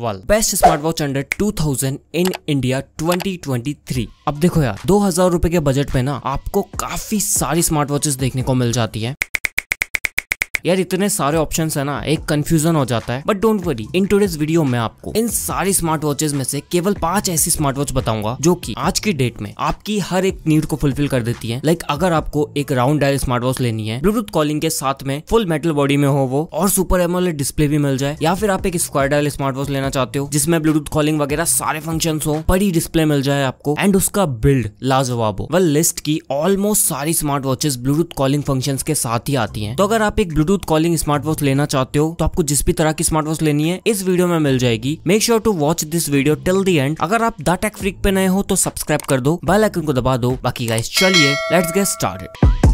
वाल best smart watch under 2000 in India 2023 अब देखो यार दो हजार रुपए के बजट में ना आपको काफी सारी स्मार्ट वॉचेस देखने को मिल जाती है यार इतने सारे ऑप्शन है ना एक कंफ्यूजन हो जाता है but don't worry in today's video में आपको इन सारी स्मार्ट वॉचेज में से केवल पांच ऐसी स्मार्ट वॉच बताऊंगा जो की आज की डेट में आपकी हर एक नीड को फुलफिल कर देती है लाइक अगर आपको एक राउंड डायल स्मार्ट वॉच लेनी है ब्लूटूथ कॉलिंग के साथ में फुल मेटल बॉडी में हो वो और सुपर एमोलेट डिस्प्ले भी मिल जाए या फिर आप एक स्क्वायर डायल स्मार्ट वॉच लेना चाहते हो जिसमें ब्लूटूथ कॉलिंग वगैरह सारे फंक्शन हो बड़ी डिस्प्ले मिल जाए आपको एंड उसका बिल्ड लाजवाब हो वेल लिस्ट की ऑलमोस्ट सारी smart watches Bluetooth calling function के साथ ही आती है तो अगर आप एक Bluetooth Bluetooth calling smart watch लेना चाहते हो तो आपको जिस भी तरह की स्मार्ट वॉच लेनी है इस वीडियो में मिल जाएगी make sure to watch this video till the end अगर आप द टेक पे नए हो तो सब्सक्राइब कर दो बेल आइकन को दबा दो बाकी गाइस चलिए let's get started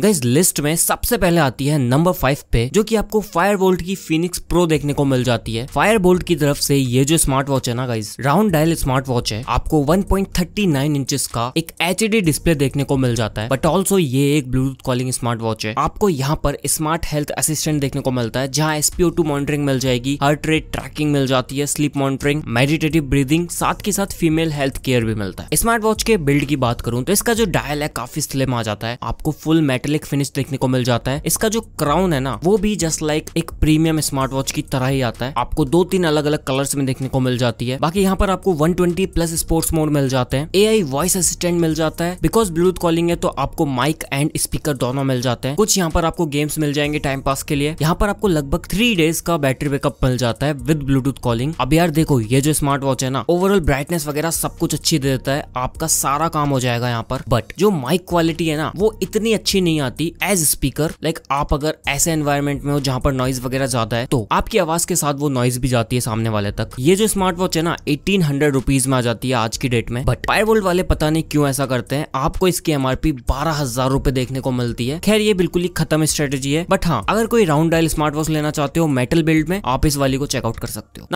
guys list में सबसे पहले आती है नंबर फाइव पे जो कि आपको फायर बोल्ट की फिनिक्स प्रो देखने को मिल जाती है फायर बोल्ट की तरफ से ये जो स्मार्ट वॉच है ना guys round dial smart watch है आपको 1.39 इंचेस का एक एच डिस्प्ले देखने को मिल जाता है बट ऑल्सो ये एक ब्लूटूथ कॉलिंग स्मार्ट वॉच है आपको यहाँ पर स्मार्ट हेल्थ असिस्टेंट देखने को मिलता है जहाँ एसपीओ टू मॉनिटरिंग मिल जाएगी हार्ट रेट ट्रैकिंग मिल जाती है स्लीप मॉनिटरिंग मेडिटेटिव ब्रीदिंग साथ के साथ फीमेल हेल्थ केयर भी मिलता है स्मार्ट वॉच के बिल्ड की बात करूँ तो इसका जो डायल है काफी स्लिम आ जाता है आपको फुल मेट मेटेलिक फिनिश देखने को मिल जाता है इसका जो क्राउन है ना वो भी जस्ट लाइक एक प्रीमियम स्मार्ट वॉच की तरह ही आता है आपको दो तीन अलग अलग कलर्स में देखने को मिल जाती है बाकी यहाँ पर आपको 120 प्लस स्पोर्ट्स मोड मिल जाते हैं एआई वॉइस असिस्टेंट मिल जाता है बिकॉज ब्लूटूथ कॉलिंग है तो आपको माइक एंड स्पीकर दोनों मिल जाते हैं कुछ यहाँ पर आपको गेम्स मिल जाएंगे टाइम पास के लिए यहाँ पर आपको लगभग थ्री डेज का बैटरी बैकअप मिल जाता है विद ब्लूटूथ कॉलिंग अब यार देखो ये जो स्मार्ट वॉच है ना ओवरऑल ब्राइटनेस वगैरह सब कुछ अच्छी देता है आपका सारा काम हो जाएगा यहाँ पर बट जो माइक क्वालिटी है ना वो इतनी अच्छी नहीं नहीं आती एज स्पीकर लाइक आप अगर ऐसे एनवायरमेंट में हो जहाँ पर नॉइज वगैरह ज्यादा है तो आपकी आवाज के साथ वो नॉइज भी जाती है सामने वाले तक ये जो स्मार्ट वॉच है ना एटीन हंड्रेड रुपीज में आ जाती है आज की डेट में बट फायर वाले पता नहीं क्यों ऐसा करते हैं आपको इसकी एमआरपी बारह हजार रुपए देखने को मिलती है खैर ये बिल्कुल ही खत्म स्ट्रेटेजी है बट हाँ अगर कोई राउंड डायल स्मार्ट वॉच लेना चाहते हो मेटल बिल्ड में आप इस वाली को चेकआउट कर सकते हो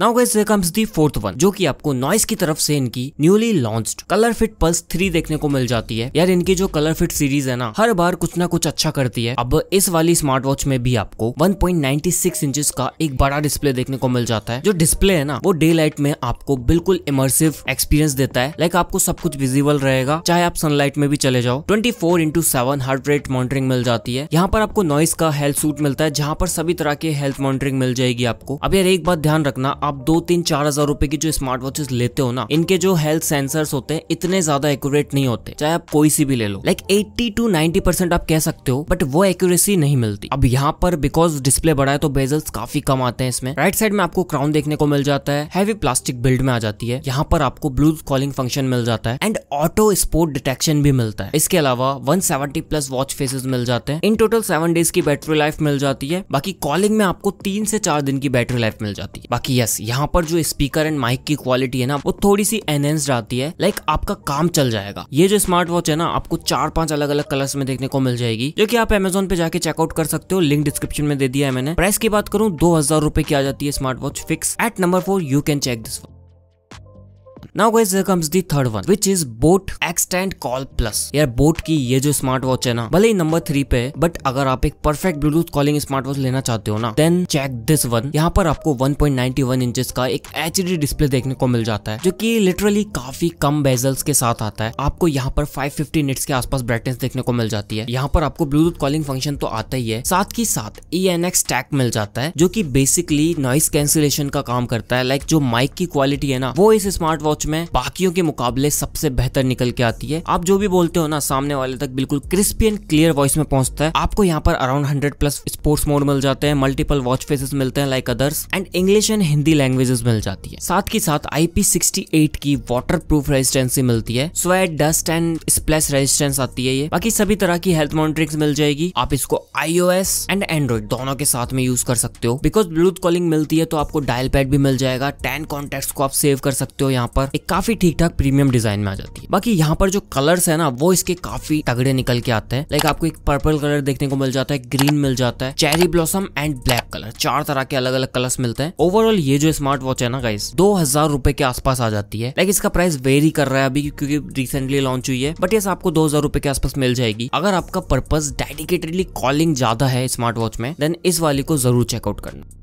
now guys there comes the fourth one जो कि आपको नॉइस की तरफ से इनकी newly launched ColorFit Pulse three देखने को मिल जाती है यार इनकी जो कलर फिट सीरीज है ना हर बार कुछ ना कुछ अच्छा करती है अब इस वाली स्मार्ट वॉच में भी आपको 1.96 इंचेस का एक बड़ा डिस्प्ले देखने को मिल जाता है जो डिस्प्ले है ना वो डे लाइट में आपको बिल्कुल इमर्सिव एक्सपीरियंस देता है लाइक आपको सब कुछ विजिबल रहेगा चाहे आप सनलाइट में भी चले जाओ twenty four into seven heart rate monitoring मिल जाती है यहाँ पर आपको नॉइस का हेल्थ सूट मिलता है जहाँ पर सभी तरह के हेल्थ मॉनिटरिंग मिल जाएगी आपको अब यार एक बात ध्यान रखना आप दो तीन चार हजार रूपए की जो स्मार्ट वॉचेस लेते हो ना इनके जो हेल्थ सेंसर होते हैं इतने ज्यादा एक्यूरेट नहीं होते चाहे आप कोई सी भी ले लो like eighty two ninety percent आप कह सकते हो बट वो एक्यूरेसी नहीं मिलती अब यहाँ पर बिकॉज डिस्प्ले बड़ा है तो बेजल्स काफी कम आते हैं इसमें राइट साइड में आपको क्राउन देखने को मिल जाता है हैवी प्लास्टिक बिल्ड में आ जाती है यहाँ पर आपको ब्लूथ कॉलिंग फंक्शन मिल जाता है एंड ऑटो स्पोर्ट डिटेक्शन भी मिलता है इसके अलावा 170 प्लस वॉच फेसेस मिल जाते हैं इन टोटल सेवन डेज की बैटरी लाइफ मिल जाती है बाकी कॉलिंग में आपको तीन से चार दिन की बैटरी लाइफ मिल जाती है बाकी यस यहाँ पर जो स्पीकर एंड माइक की क्वालिटी है ना वो थोड़ी सी एनहेंस्ड आती है लाइक आपका काम चल जाएगा ये जो स्मार्ट वॉच है ना आपको चार पांच अलग अलग कलर्स में देखने को मिल जाएगी जो कि आप एमेजोन पे जाके चेकआउट कर सकते हो लिंक डिस्क्रिप्शन में दे दिया है मैंने प्राइस की बात करूँ दो हजार रुपए की आ जाती है smart watch fix at number four you can check this watch now guys there comes the third one which is boAt Xtend Call Plus यार बोट की ये जो स्मार्ट वॉच है ना भले ही नंबर थ्री पे बट अगर आप एक perfect Bluetooth calling smart watch लेना चाहते हो ना देन चेक दिस वन यहाँ पर आपको 1.91 इंचेस का एक एच डिस्प्ले देखने को मिल जाता है जो की लिटरली काफी कम बेजल्स के साथ आता है आपको यहाँ पर 550 निट्स के आसपास ब्राइटनेस देखने को मिल जाती है यहाँ पर आपको ब्लूटूथ कॉलिंग फंक्शन तो आता ही है साथ ही साथ ई एन एक्स टैक मिल जाता है जो की बेसिकली नॉइस कैंसिलेशन का काम करता है लाइक जो माइक की क्वालिटी है ना वो इस स्मार्ट वॉच मैच में बाकियों के मुकाबले सबसे बेहतर निकल के आती है आप जो भी बोलते हो ना सामने वाले तक बिल्कुल क्रिस्पी एंड क्लियर वॉइस में पहुंचता है आपको यहाँ पर around hundred plus sports mode मिल जाते हैं मल्टीपल वॉच फेसेस मिलते हैं like others and English and Hindi languages मिल जाती है साथ ही साथ आईपी की वाटर प्रूफ रेजिस्टेंसी मिलती है sweat dust and splash resistance आती है ये बाकी सभी तरह की हेल्थ मॉनिटरिंग मिल जाएगी आप इसको आईओएस एंड एंड्रॉइड दोनों के साथ में यूज कर सकते हो बिकॉज ब्लूथ कॉलिंग मिलती है तो आपको डायल पैड भी मिल जाएगा टेन कॉन्टेक्ट को आप सेव कर सकते हो यहाँ पर एक काफी ठीक ठाक प्रीमियम डिजाइन में आ जाती है बाकी यहाँ पर जो कलर्स है ना वो इसके काफी तगड़े निकल के आते हैं लाइक आपको एक पर्पल कलर देखने को मिल जाता है ग्रीन मिल जाता है cherry blossom and black colour चार तरह के अलग अलग कलर्स मिलते हैं ओवरऑल ये जो स्मार्ट वॉच है ना गाइस दो हजार रुपए के आसपास आ जाती है लाइक इसका प्राइस वेरी कर रहा है अभी क्योंकि रिसेंटली लॉन्च हुई है बट ये आपको दो हजार रुपए के आसपास मिल जाएगी अगर आपका पर्पज डेडिकेटेडली कॉलिंग ज्यादा है स्मार्ट वॉच में देन इस वाली को जरूर चेकआउट करना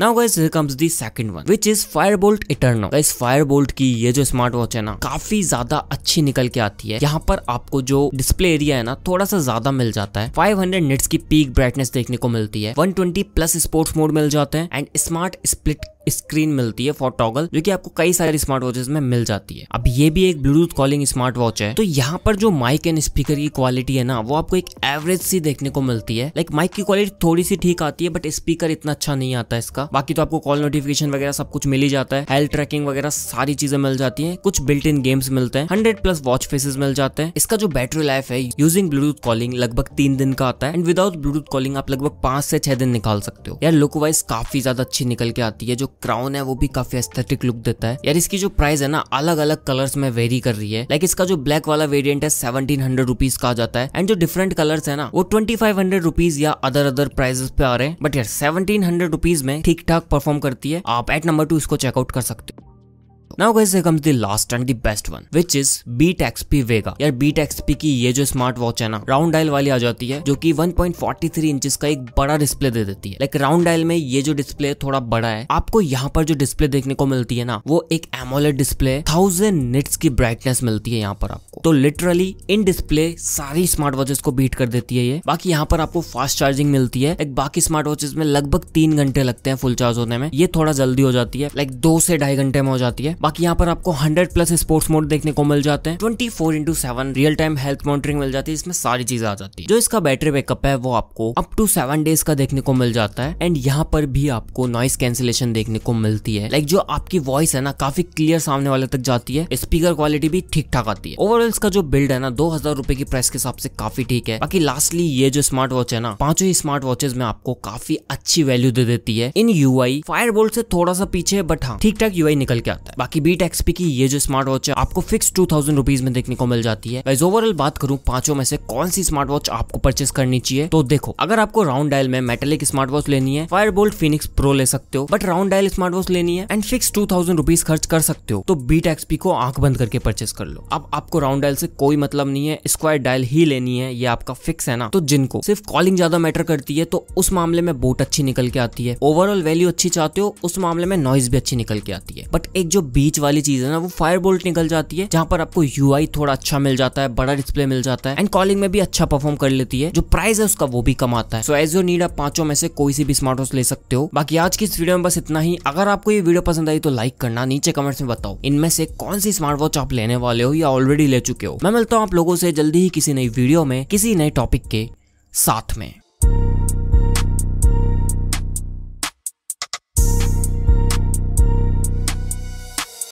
now guys here comes the second one which is Fireboltt Eterno guys Fireboltt की ये जो स्मार्ट वॉच है ना काफी ज्यादा अच्छी निकल के आती है यहाँ पर आपको जो डिस्प्ले एरिया है ना थोड़ा सा ज्यादा मिल जाता है 500 हंड्रेड की पीक ब्राइटनेस देखने को मिलती है 120 प्लस स्पोर्ट्स मोड मिल जाते हैं एंड स्मार्ट स्प्लिट स्क्रीन मिलती है फॉर टॉगल जो कि आपको कई सारे स्मार्ट वॉचेस में मिल जाती है अब ये भी एक ब्लूटूथ कॉलिंग स्मार्ट वॉच है तो यहाँ पर जो माइक एंड स्पीकर की क्वालिटी है ना वो आपको एक एवरेज सी देखने को मिलती है लाइक माइक की क्वालिटी थोड़ी सी ठीक आती है बट स्पीकर इतना अच्छा नहीं आता है इसका बाकी तो आपको कॉल नोटिफिकेशन वगैरह सब कुछ मिल ही जाता है हेल्थ ट्रैकिंग वगैरह सारी चीजें मिल जाती है कुछ बिल्ट इन गेम्स मिलते हैं हंड्रेड प्लस वॉच फेसेस मिल जाते हैं इसका जो बैटरी लाइफ है यूजिंग ब्लूटूथ कॉलिंग लगभग तीन दिन का आता है एंड विदाउट ब्लूटूथ कॉलिंग आप लगभग पांच से छह दिन निकाल सकते हो यार लुक वाइज काफी ज्यादा अच्छी निकल के आती है जो क्राउन है वो भी काफी एस्थेटिक लुक देता है यार इसकी जो प्राइस है ना अलग अलग कलर्स में वेरी कर रही है लाइक इसका जो ब्लैक वाला वेरियंट है सेवनटीन हंड्रेड रुपीज का आ जाता है एंड जो डिफरेंट कलर है ना वो ट्वेंटी फाइव हंड्रेड रुपीज या अदर अदर प्राइजेस पे आ रहे हैं बट यार सेवनटीन हंड्रेड रुपीज में ठीक ठाक परफॉर्म करती है आप एट नंबर टू इसको चेकआउट कर सकते हो now guys here comes the last and the one which is Beat XP Vega यार बीट एक्सपी की ये जो स्मार्ट वॉच है ना राउंड डायल वाली आ जाती है जो कि 1.43 इंचेस का एक बड़ा डिस्प्ले दे देती है लाइक राउंड डायल में ये जो डिस्प्ले थोड़ा बड़ा है आपको यहाँ पर जो डिस्प्ले देखने को मिलती है ना वो एक एमोलेड डिस्प्ले थाउजेंड निट्स की ब्राइटनेस मिलती है यहाँ पर आपको तो लिटरली इन डिस्प्ले सारी स्मार्ट वॉचेस को बीट कर देती है ये बाकी यहाँ पर आपको फास्ट चार्जिंग मिलती है एक बाकी स्मार्ट वॉचेस में लगभग तीन घंटे लगते हैं फुल चार्ज होने में ये थोड़ा जल्दी हो जाती है लाइक दो से ढाई घंटे में हो जाती है बाकी यहाँ पर आपको हंड्रेड प्लस स्पोर्ट्स मोड देखने को मिल जाते हैं twenty four into seven real time health monitoring मिल जाती है इसमें सारी चीज आ जाती है जो इसका बैटरी बैकअप है वो आपको अप टू सेवन डेज का देखने को मिल जाता है एंड यहाँ पर भी आपको नॉइस कैंसिलेशन देखने को मिलती है लाइक जो आपकी वॉइस है ना काफी क्लियर सामने वाले तक जाती है स्पीकर क्वालिटी भी ठीक ठाक आती है ओवरऑल इसका जो बिल्ड है ना दो हजार रुपए की प्राइस के हिसाब से काफी ठीक है बाकी लास्टली ये जो स्मार्ट वॉच है ना पांचों ही स्मार्ट वॉचेस में आपको काफी अच्छी वैल्यू दे देती है इन यूआई फायर बोल्ट से थोड़ा सा पीछे बट हाँ ठीक ठाक यूआई निकल के आता है बाकी बीट एक्सपी की ये जो स्मार्ट वॉच है आपको फिक्स टू थाउजेंड रुपीज में देखने को मिल जाती है ओवरऑल बात करूं पांचों में से कौन सी स्मार्ट वॉच आपको परचेस करनी चाहिए तो देखो अगर आपको राउंड डायल में मेटेलिक स्मार्ट वॉच लेनी है फायर बोल्ट फिनिक्स प्रो ले सकते हो but round dial smart watch लेनी है and fix two thousand rupees खर्च कर सकते हो तो बीट एक्सपी को आंख बंद करके परचेस कर लो अब आपको राउंड डायल से कोई मतलब नहीं है स्क्वायर डायल ही लेनी है ये आपका फिक्स है ना तो जिनको सिर्फ कॉलिंग ज्यादा मैटर करती है तो उस मामले में बोट अच्छी निकल के आती है ओवरऑल वैल्यू अच्छी चाहते हो उस मामले में नॉइज भी अच्छी निकल के आती है बट एक जो बीच वाली चीज है ना वो फायर बोल्ट निकल जाती है जहां पर आपको यू थोड़ा अच्छा मिल जाता है बड़ा डिस्प्ले मिल जाता है एंड कॉलिंग में भी अच्छा परफॉर्म कर लेती है जो प्राइस है उसका वो भी कम आता है सो एज योर नीड आप पांचों में से कोई सी भी स्मार्ट वॉच ले सकते हो बाकी आज की इस वीडियो में बस इतना ही अगर आपको ये वीडियो पसंद आई तो लाइक करना नीचे कमेंट्स में बताओ इनमें से कौन सी स्मार्ट वॉच आप लेने वाले हो या ऑलरेडी ले चुके हो मैं मिलता हूँ आप लोगों से जल्दी ही किसी नई वीडियो में किसी नए टॉपिक के साथ में